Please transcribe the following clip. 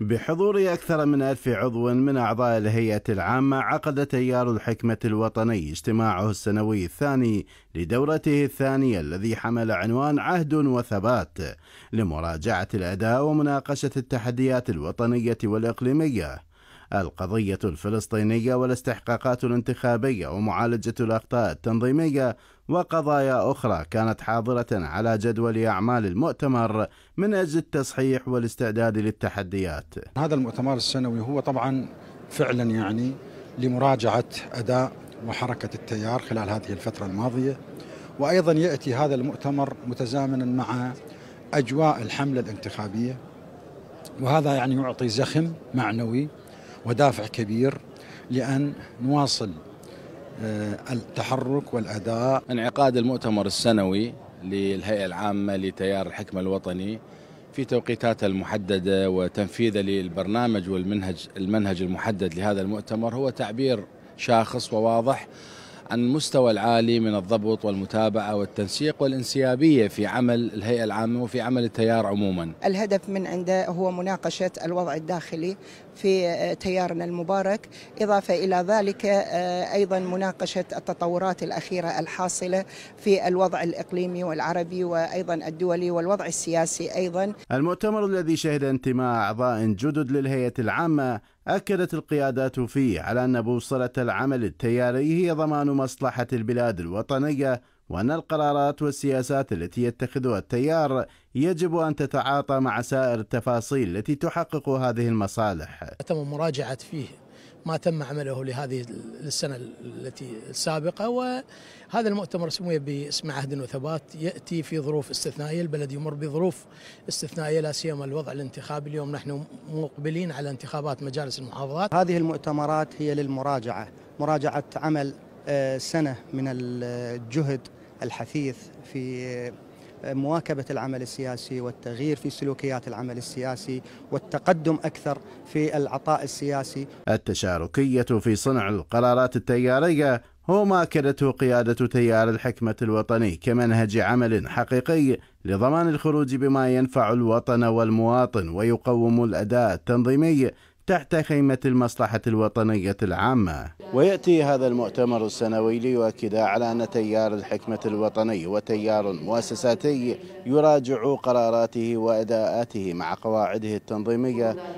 بحضور أكثر من ألف عضو من أعضاء الهيئة العامة عقد تيار الحكمة الوطني اجتماعه السنوي الثاني لدورته الثانية الذي حمل عنوان عهد وثبات لمراجعة الأداء ومناقشة التحديات الوطنية والإقليمية القضية الفلسطينية والاستحقاقات الانتخابية ومعالجة الأخطاء التنظيمية وقضايا أخرى كانت حاضرة على جدول أعمال المؤتمر من أجل التصحيح والاستعداد للتحديات هذا المؤتمر السنوي هو طبعا فعلا يعني لمراجعة أداء وحركة التيار خلال هذه الفترة الماضية وأيضا يأتي هذا المؤتمر متزامنا مع أجواء الحملة الانتخابية وهذا يعني يعطي زخم معنوي ودافع كبير لأن نواصل آه، التحرك والأداء انعقاد المؤتمر السنوي للهيئة العامة لتيار الحكم الوطني في توقيتاتها المحددة وتنفيذة للبرنامج والمنهج المنهج المحدد لهذا المؤتمر هو تعبير شاخص وواضح عن المستوى العالي من الضبط والمتابعة والتنسيق والانسيابية في عمل الهيئة العامة وفي عمل التيار عموما الهدف من عنده هو مناقشة الوضع الداخلي في آه، تيارنا المبارك إضافة إلى ذلك آه، أيضا مناقشة التطورات الأخيرة الحاصلة في الوضع الإقليمي والعربي وأيضا الدولي والوضع السياسي أيضا المؤتمر الذي شهد انتماء أعضاء جدد للهيئة العامة أكدت القيادات فيه على أن بوصلة العمل التياري هي ضمان مصلحة البلاد الوطنية وأن القرارات والسياسات التي يتخذها التيار يجب أن تتعاطى مع سائر التفاصيل التي تحقق هذه المصالح تم مراجعة فيه ما تم عمله لهذه السنة التي السابقة وهذا المؤتمر سمي باسم عهد وثبات يأتي في ظروف استثنائية البلد يمر بظروف استثنائية لا سيما الوضع الانتخابي اليوم نحن مقبلين على انتخابات مجالس المحافظات هذه المؤتمرات هي للمراجعة مراجعة عمل آه، سنة من الجهد الحثيث في مواكبة العمل السياسي والتغيير في سلوكيات العمل السياسي والتقدم أكثر في العطاء السياسي التشاركية في صنع القرارات التيارية هو ما أكدته قيادة تيار الحكمة الوطني كمنهج عمل حقيقي لضمان الخروج بما ينفع الوطن والمواطن ويقوم الأداء التنظيمي تحت خيمة المصلحة الوطنية العامة ويأتي هذا المؤتمر السنوي ليؤكد على أن تيار الحكمة الوطني وتيار مؤسساتي يراجع قراراته وأداءاته مع قواعده التنظيمية